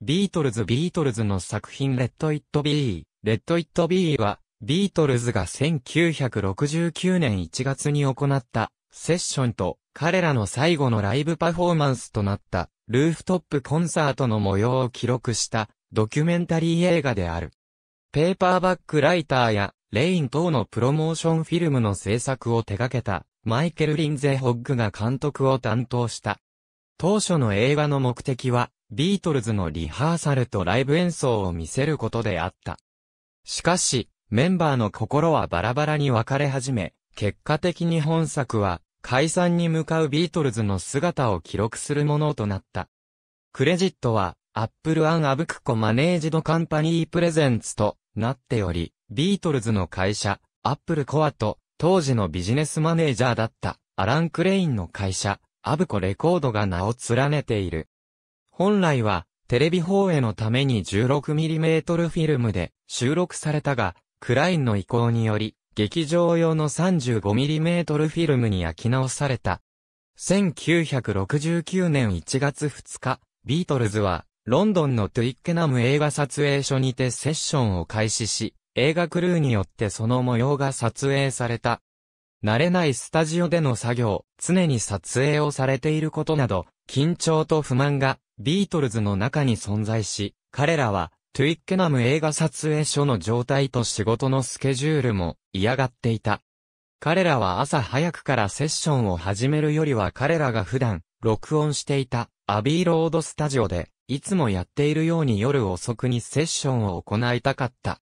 ビートルズビートルズの作品レッド・イット・ビー、レッド・イット・ビーは、ビートルズが1969年1月に行ったセッションと彼らの最後のライブパフォーマンスとなったルーフトップコンサートの模様を記録したドキュメンタリー映画である。ペーパーバックライターやレイン等のプロモーションフィルムの制作を手掛けたマイケル・リンゼ・ホッグが監督を担当した。当初の映画の目的はビートルズのリハーサルとライブ演奏を見せることであった。しかし、メンバーの心はバラバラに分かれ始め、結果的に本作は、解散に向かうビートルズの姿を記録するものとなった。クレジットは、アップルアンアブクコマネージドカンパニープレゼンツとなっており、ビートルズの会社、アップルコアと、当時のビジネスマネージャーだった、アラン・クレインの会社、アブコレコードが名を連ねている。本来は、テレビ放映のために 16mm フィルムで収録されたが、クラインの意向により、劇場用の 35mm フィルムに焼き直された。1969年1月2日、ビートルズは、ロンドンのトゥイッケナム映画撮影所にてセッションを開始し、映画クルーによってその模様が撮影された。慣れないスタジオでの作業、常に撮影をされていることなど、緊張と不満がビートルズの中に存在し、彼らは、トゥイッケナム映画撮影所の状態と仕事のスケジュールも嫌がっていた。彼らは朝早くからセッションを始めるよりは彼らが普段録音していたアビーロードスタジオでいつもやっているように夜遅くにセッションを行いたかった。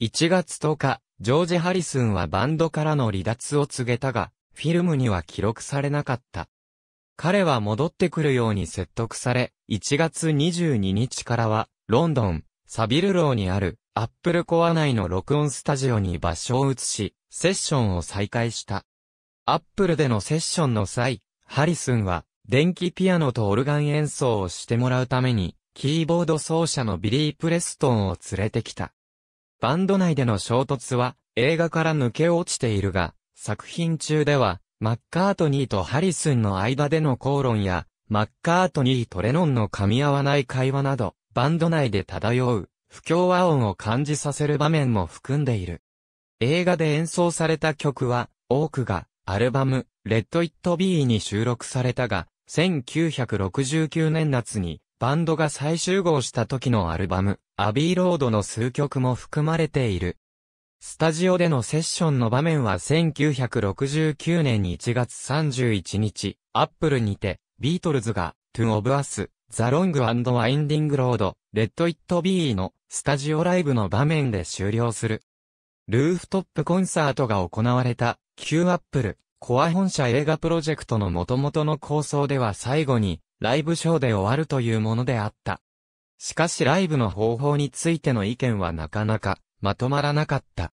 1月10日、ジョージ・ハリスンはバンドからの離脱を告げたが、フィルムには記録されなかった。彼は戻ってくるように説得され、1月22日からは、ロンドン、サビルローにある、アップルコア内の録音スタジオに場所を移し、セッションを再開した。アップルでのセッションの際、ハリスンは、電気ピアノとオルガン演奏をしてもらうために、キーボード奏者のビリー・プレストンを連れてきた。バンド内での衝突は、映画から抜け落ちているが、作品中では、マッカートニーとハリスンの間での口論や、マッカートニーとレノンの噛み合わない会話など、バンド内で漂う、不協和音を感じさせる場面も含んでいる。映画で演奏された曲は、多くが、アルバム、レッド・イット・ビーに収録されたが、1969年夏に、バンドが再集合した時のアルバム、アビーロードの数曲も含まれている。スタジオでのセッションの場面は1969年1月31日、アップルにて、ビートルズが、トゥン・オブ・アス、ザ・ロング・アンド・ワインディング・ロード、レッド・イット・ビーの、スタジオライブの場面で終了する。ルーフトップコンサートが行われた、Q アップル、コア本社映画プロジェクトの元々の構想では最後に、ライブショーで終わるというものであった。しかしライブの方法についての意見はなかなかまとまらなかった。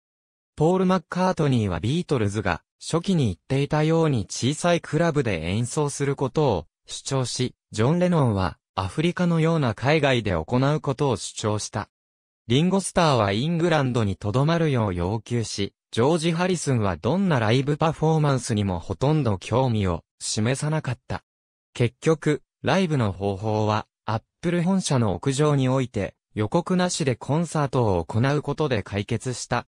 ポール・マッカートニーはビートルズが初期に言っていたように小さいクラブで演奏することを主張し、ジョン・レノンはアフリカのような海外で行うことを主張した。リンゴスターはイングランドに留まるよう要求し、ジョージ・ハリスンはどんなライブパフォーマンスにもほとんど興味を示さなかった。結局、ライブの方法は、アップル本社の屋上において、予告なしでコンサートを行うことで解決した。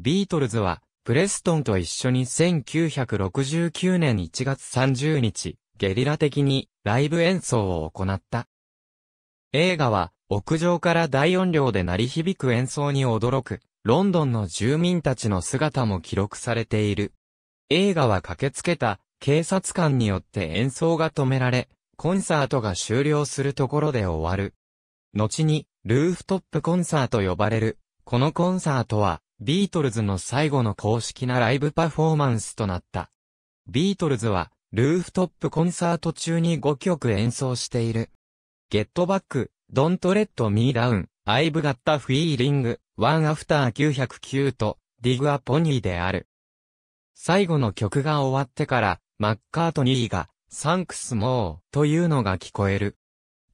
ビートルズは、プレストンと一緒に1969年1月30日、ゲリラ的にライブ演奏を行った。映画は、屋上から大音量で鳴り響く演奏に驚く、ロンドンの住民たちの姿も記録されている。映画は駆けつけた警察官によって演奏が止められ、コンサートが終了するところで終わる。後に、ルーフトップコンサーと呼ばれる。このコンサートは、ビートルズの最後の公式なライブパフォーマンスとなった。ビートルズは、ルーフトップコンサート中に5曲演奏している。Get Back, Don't Let Me Down, I've Got a Feeling, One After 909と Dig ア Pony である。最後の曲が終わってから、マッカートニーが、サンクスモーというのが聞こえる。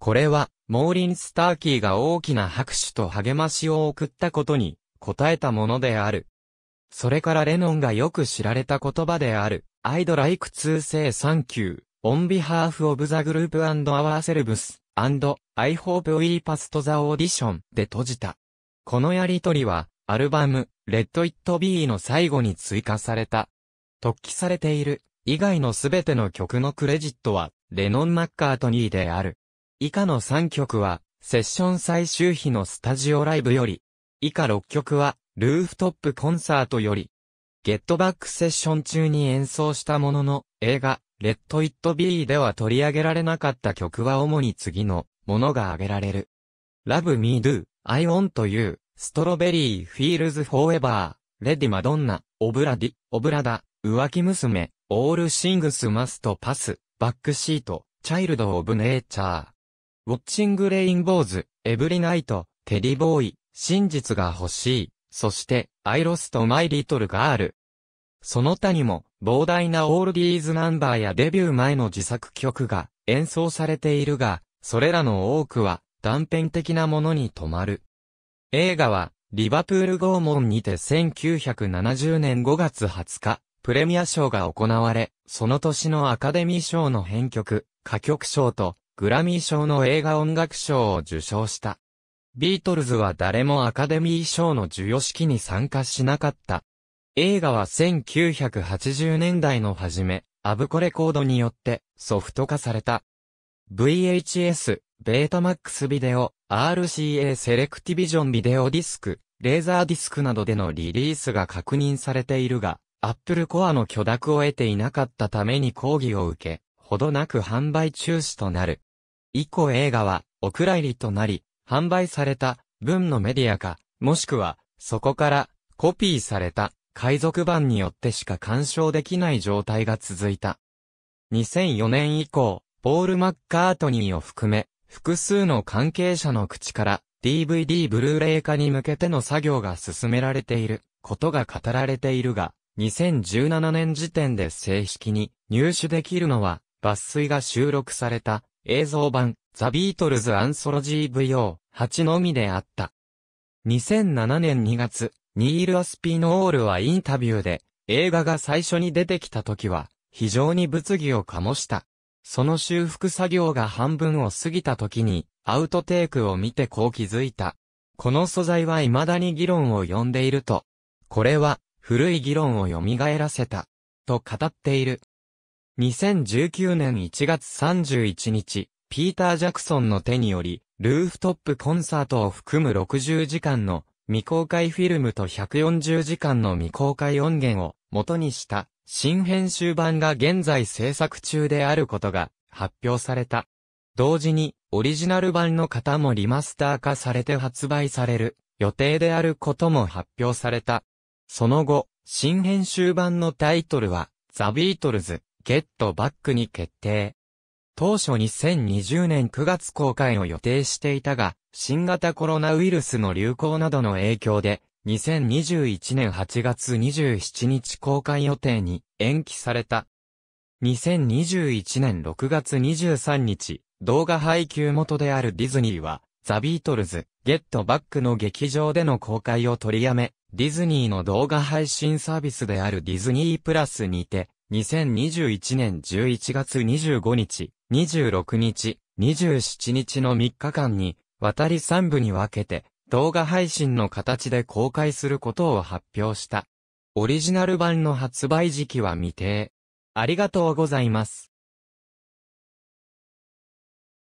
これは、モーリン・スターキーが大きな拍手と励ましを送ったことに、応えたものである。それからレノンがよく知られた言葉である、I'd like to say thank you, on behalf of the group and ourselves, and I hope we passed the audition で閉じた。このやりとりは、アルバム、ッ e イ It Be の最後に追加された。突起されている、以外のすべての曲のクレジットは、レノン・マッカートニーである。以下の3曲は、セッション最終日のスタジオライブより、以下6曲は、ルーフトップコンサートより、ゲットバックセッション中に演奏したものの、映画、レッド・イット・ビーでは取り上げられなかった曲は主に次のものが挙げられる。Love Me Do, I Want You, s t r フィ b e r r y Feels Forever, a d y Madonna, オブラディ、オブラダ、浮気娘、オ l ル・ Sings Must Pass, バックシート、Child of Nature。ウォッチングレインボーズ、エブリナイト、テディボーイ、真実が欲しい、そして、アイロスとマイリトルガール。その他にも、膨大なオールディーズナンバーやデビュー前の自作曲が演奏されているが、それらの多くは断片的なものに止まる。映画は、リバプール拷問にて1970年5月20日、プレミア賞が行われ、その年のアカデミー賞の編曲、歌曲賞と、グラミー賞の映画音楽賞を受賞した。ビートルズは誰もアカデミー賞の授与式に参加しなかった。映画は1980年代の初め、アブコレコードによってソフト化された。VHS、ベータマックスビデオ、RCA セレクティビジョンビデオディスク、レーザーディスクなどでのリリースが確認されているが、アップルコアの許諾を得ていなかったために抗議を受け、ほどなく販売中止となる。以降映画は、お蔵入りとなり、販売された文のメディアか、もしくは、そこからコピーされた海賊版によってしか鑑賞できない状態が続いた。2004年以降、ポール・マッカートニーを含め、複数の関係者の口から DVD ブルーレイ化に向けての作業が進められていることが語られているが、2017年時点で正式に入手できるのは抜粋が収録された映像版、ザ・ビートルズ・アンソロジー VO8 のみであった。2007年2月、ニール・アスピノールはインタビューで、映画が最初に出てきた時は、非常に物議を醸した。その修復作業が半分を過ぎた時に、アウトテイクを見てこう気づいた。この素材は未だに議論を呼んでいると。これは、古い議論を蘇らせた。と語っている。2019年1月31日、ピーター・ジャクソンの手により、ルーフトップコンサートを含む60時間の未公開フィルムと140時間の未公開音源を元にした新編集版が現在制作中であることが発表された。同時にオリジナル版の方もリマスター化されて発売される予定であることも発表された。その後、新編集版のタイトルはザ・ビートルズゲットバックに決定。当初2020年9月公開を予定していたが、新型コロナウイルスの流行などの影響で、2021年8月27日公開予定に延期された。2021年6月23日、動画配給元であるディズニーは、ザ・ビートルズ、ゲットバックの劇場での公開を取りやめ、ディズニーの動画配信サービスであるディズニープラスにて、2021年11月25日、26日、27日の3日間に、渡り3部に分けて、動画配信の形で公開することを発表した。オリジナル版の発売時期は未定。ありがとうございます。